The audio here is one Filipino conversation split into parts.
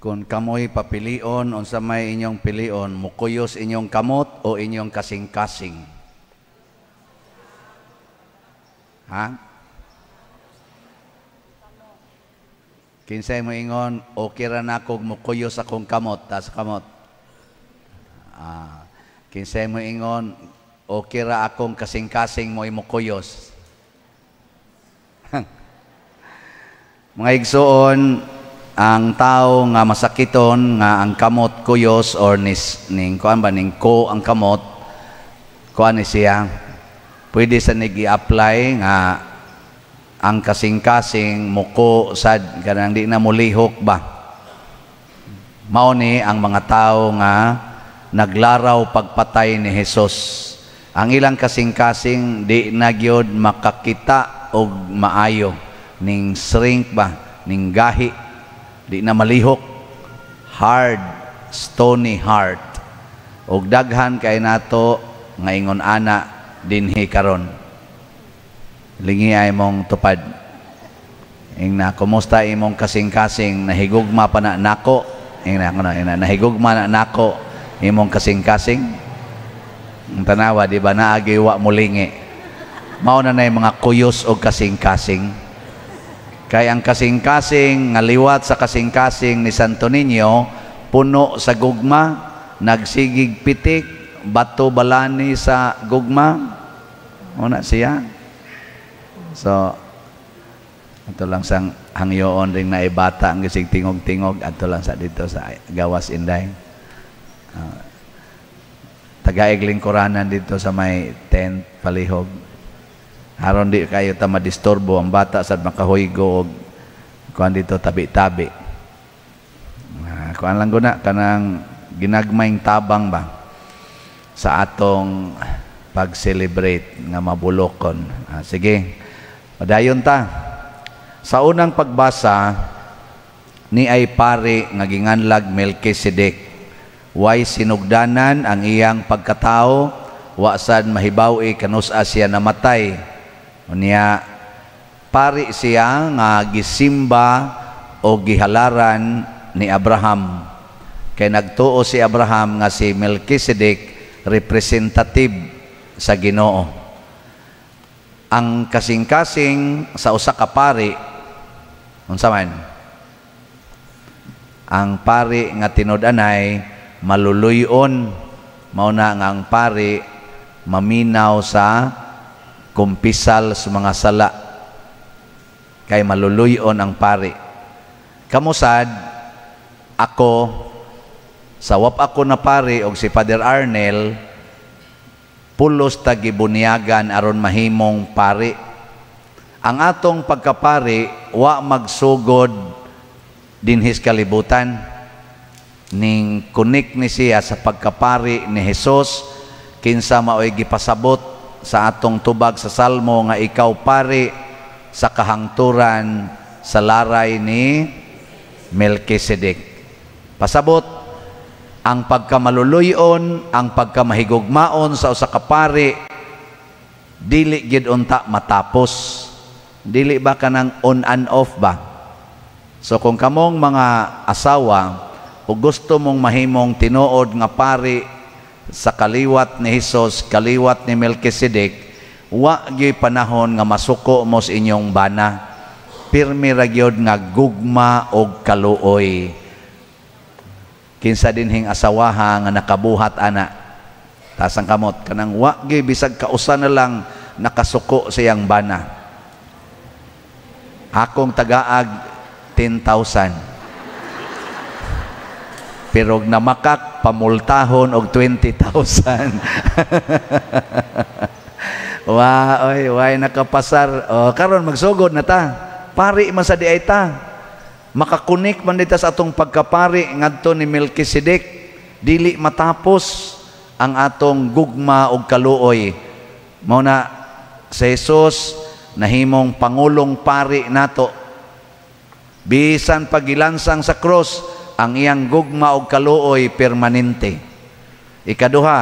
Kung kamoy papilion, unsa may inyong pilion, mukuyos inyong kamot o inyong kasing-kasing? Ha? Kinsay mo ingon, okay ra na kog mukuyos akong kamot, tas kamot. Ah, kinsay mo ingon, okay ra akong kasing-kasing mo imukuyos. Mga igsoon, ang tao nga masakiton nga ang kamot kuyos or nis, ning kuan ba ning ko ang kamot kuan ni siya pwede sa nigi apply nga ang kasing-kasing muko sad kanang di na mulihok ba mao ni ang mga tao nga naglaraw pagpatay ni Hesus ang ilang kasing-kasing di na gyud makakita og maayo ning shrink ba ning gahi Di na malihok. Hard, stony heart. og daghan kay nato nga ingon ana dinhi karon. Lingi ay mong tupad. Ing na kumusta imong kasing-kasing nahigugma pa na nako. Ing na kuno ina nahigugma na nako imong kasing-kasing. Ang tanawa di ba naagiwa mo lingi. Mao na nay mga kuyos og kasing-kasing. Kay ang kasing-kasing ngaliwat sa kasing-kasing ni Santo Niño puno sa gugma, nagsigig pitik, bato balani sa gugma. Una siya. So, ato lang sang hangyoon ring na ibata ang gising tingog-tingog ato lang sa dito sa Gawas Inday. Uh, ah, Tagaig lingkuranan dito sa may tent palihog aron di kayo ta madisturbo ang bata sa makahuigo og kuan dito tabi-tabi uh, kuan lang guna kanang ginagmayng tabang ba sa atong pag-celebrate nga mabulokon uh, sige padayon ta sa unang pagbasa ni ay pare nga ginganlag Melchizedek way sinugdanan ang iyang pagkatao wa sad mahibawi kanus-a siya namatay niya pari siya nga gisimba o gihalaran ni Abraham. Kay nagtuo si Abraham nga si Melchizedek representative sa Ginoo. Ang kasing-kasing sa usa ka pari unsa man ang pari nga tinud-anay maluluyon mao na nga ang pari maminaw sa kumpisal sa mga sala kay maluluyon ang pari kamusad ako sawap ako na pari og si Father Arnel pulos tagibunyagan aron mahimong pari ang atong pagkapari wa magsugod dinhis kalibutan ning kunik ni siya sa pagkapari ni Hesus kinsa maoy gipasabot sa atong tubag sa salmo nga ikaw pare sa kahangturan sa laray ni Melchizedek. Pasabot, ang pagkamaluluyon, ang pagkamahigugmaon sa usa ka pare dili gid unta matapos. Dili ba kanang on and off ba? So kung kamong mga asawa, o gusto mong mahimong tinuod nga pari sa kaliwat ni Hesus, kaliwat ni Melchizedek, wa gyoy panahon nga masuko mo sa inyong bana. Pirmi ra nga gugma og kaluoy. Kinsa dinhing asawaha nga nakabuhat ana. Tasang kamot kanang wa gyoy bisag kausa na lang nakasuko sa iyang bana. Akong tagaag 10,000 pero na pamultahon og 20,000 wa oy way nakapasar oh, karon magsugod na ta pari man sa diay ta makakunik man dito sa atong pagkapari ngadto ni Melchizedek dili matapos ang atong gugma og kaluoy mao na si Jesus nahimong pangulong pari nato bisan pagilansang sa cross ang iyang gugma og kaluoy permanente. Ikaduha,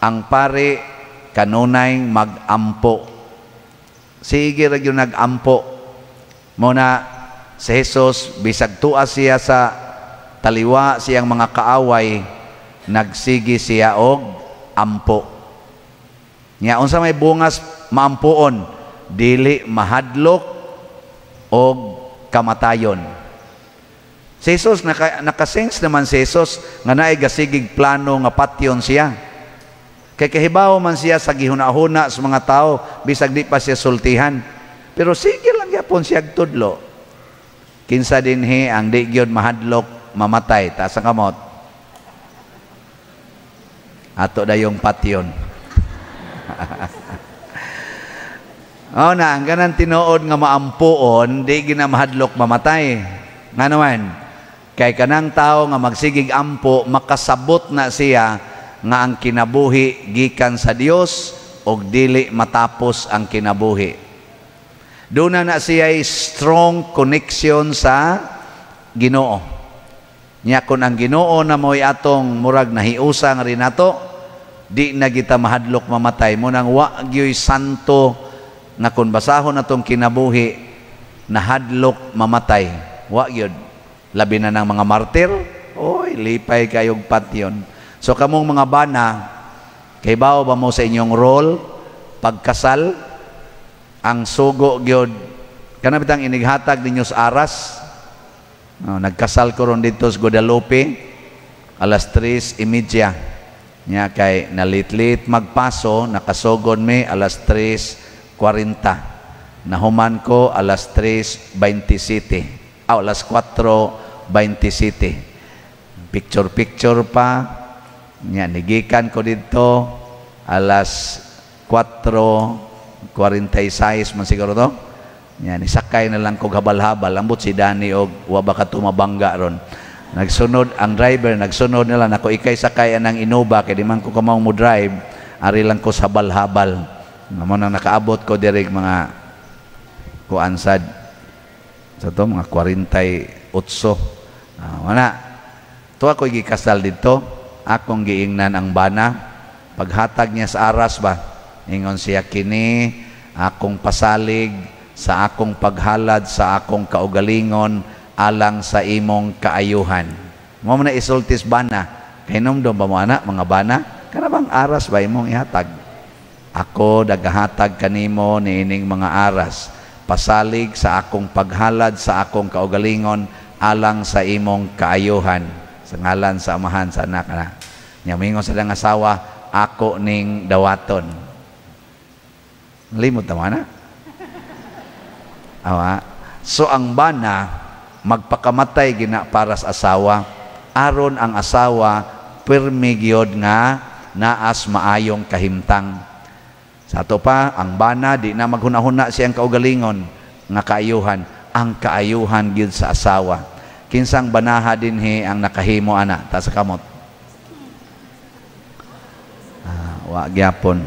ang pare kanunay magampo. Sige ra gyud nagampo. Muna si Jesus bisag tuas siya sa taliwa siyang mga kaaway nagsigi siya og ampo. Nga, unsa may bungas maampuon dili mahadlok og kamatayon. Si Jesus, naka, naka-sense naman si Jesus nga naay gasigig plano nga patyon siya. Kay kahibaw man siya sa gihunahuna sa mga tao, bisag di pa siya sultihan. Pero sige lang yapon siya tudlo. Kinsa din he, ang di gyud mahadlok, mamatay, taas ang kamot. Ato dayong patyon. Oh na, ang ganan tinuod nga maampuon, di ginamahadlok mamatay. Nga naman, Kay kanang tao nga magsigig ampo, makasabot na siya nga ang kinabuhi gikan sa Dios og dili matapos ang kinabuhi. Doon na na siya strong connection sa Ginoo. Nya kun ang Ginoo na mo'y atong murag nahiusang rin nato, di na kita mahadlok mamatay. mo nang wa gyoy santo na kun basahon atong kinabuhi, nahadlok mamatay. Wa gyud labi na ng mga martir, oy, lipay kayong patyon. So kamong mga bana, kay bao ba mo sa inyong role, pagkasal, ang sugo gyud kanapit ang inighatag ninyo sa aras. No, nagkasal ko ron dito sa Guadalupe alas imedia. E Nya kay nalitlit magpaso nakasugon mi alas 40. Nahuman ko alas 3:27. Oh, alas 4 27. Picture-picture pa. Nya, nigikan ko dito alas 4.46 man siguro to. Nya, nisakay na lang ko habal-habal. Ambot si Dani og wa baka tumabangga ron. Nagsunod ang driver, nagsunod nila nako ikay sakay anang Innova kay di man ko kamaw mo drive, ari lang ko sa balhabal. Namo nang nakaabot ko direk mga kuansad sa to mga 48 Uh, wala. Tuwa ko gikasal dito. Akong giingnan ang bana. Paghatag niya sa aras ba? Ingon siya kini, akong pasalig, sa akong paghalad, sa akong kaugalingon, alang sa imong kaayuhan. Mo na isultis bana. Kainomdom ba mo anak, mga bana? Kana bang aras ba imong ihatag? Ako dagahatag kanimo niining mga aras pasalig sa akong paghalad sa akong kaugalingon alang sa imong kaayuhan sa ngalan sa amahan sa anak na niya mingon sa lang asawa ako ning dawaton limot tama na awa so ang bana magpakamatay gina para sa asawa aron ang asawa permigyod nga naas maayong kahimtang sa ato pa ang bana di na maghunahuna siyang kaugalingon nga kaayuhan ang kaayuhan gyud sa asawa Kinsang banaha din dinhi ang nakahimo ana ta sa kamot. Ah, wa gyapon.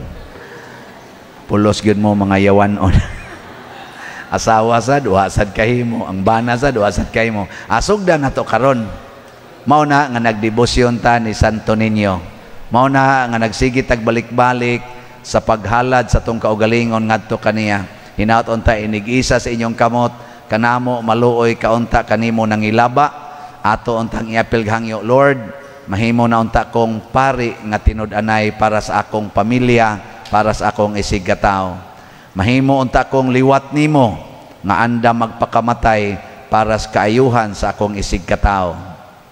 Pulos gyud mo mga yawanon. Asawa sad wa sad kahimo, ang bana sad wa sad kahimo. Asugdan nato karon. Mao na nga nagdebosyon ta ni Santo Niño. Mao na nga nagsigi tagbalik-balik sa paghalad sa tong kaugalingon ngadto kaniya. Hinaot-on ta inig sa inyong kamot kanamo maluoy kaunta kanimo nang ilaba ato untang hangyo Lord mahimo na unta kong pari nga tinud-anay para sa akong pamilya para sa akong isigataw mahimo unta kong liwat nimo nga anda magpakamatay para sa kaayuhan sa akong isigkataw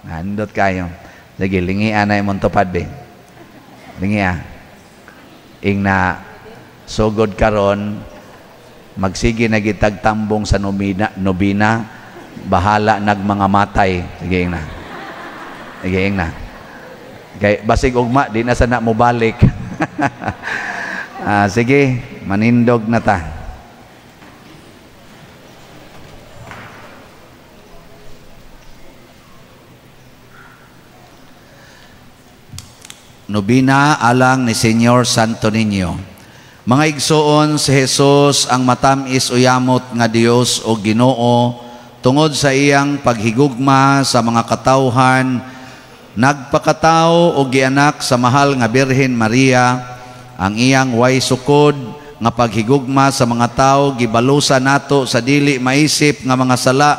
andot kayo sige lingian na imong tupad be lingia ah. ingna sugod karon magsige na gitagtambong sa nobina, nobina bahala nag mga matay sige na sige na kay basig ugma di na sana mo balik ah, sige manindog na ta Nobina alang ni Señor Santo Niño. Mga igsoon si Jesus ang matamis uyamot nga Dios o Ginoo tungod sa iyang paghigugma sa mga katawhan nagpakatao o gianak sa mahal nga Birhen Maria ang iyang way sukod nga paghigugma sa mga tao gibalusa nato sa dili maisip nga mga sala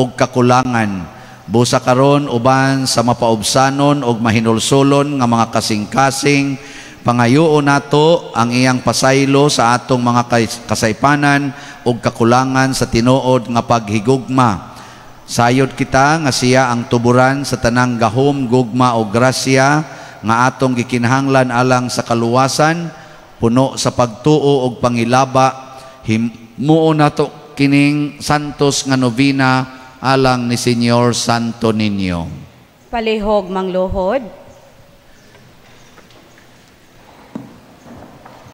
o kakulangan busa karon uban sa mapaubsanon og mahinulsulon nga mga kasing-kasing Pangayoon nato ang iyang pasaylo sa atong mga kasaypanan ug kakulangan sa tinuod nga paghigugma. Sayod kita nga siya ang tuburan sa tanang gahom, gugma o grasya nga atong gikinahanglan alang sa kaluwasan, puno sa pagtuo ug pangilaba. Himuon nato kining santos nga nobina alang ni Senyor Santo Niño. Palihog mangluhod.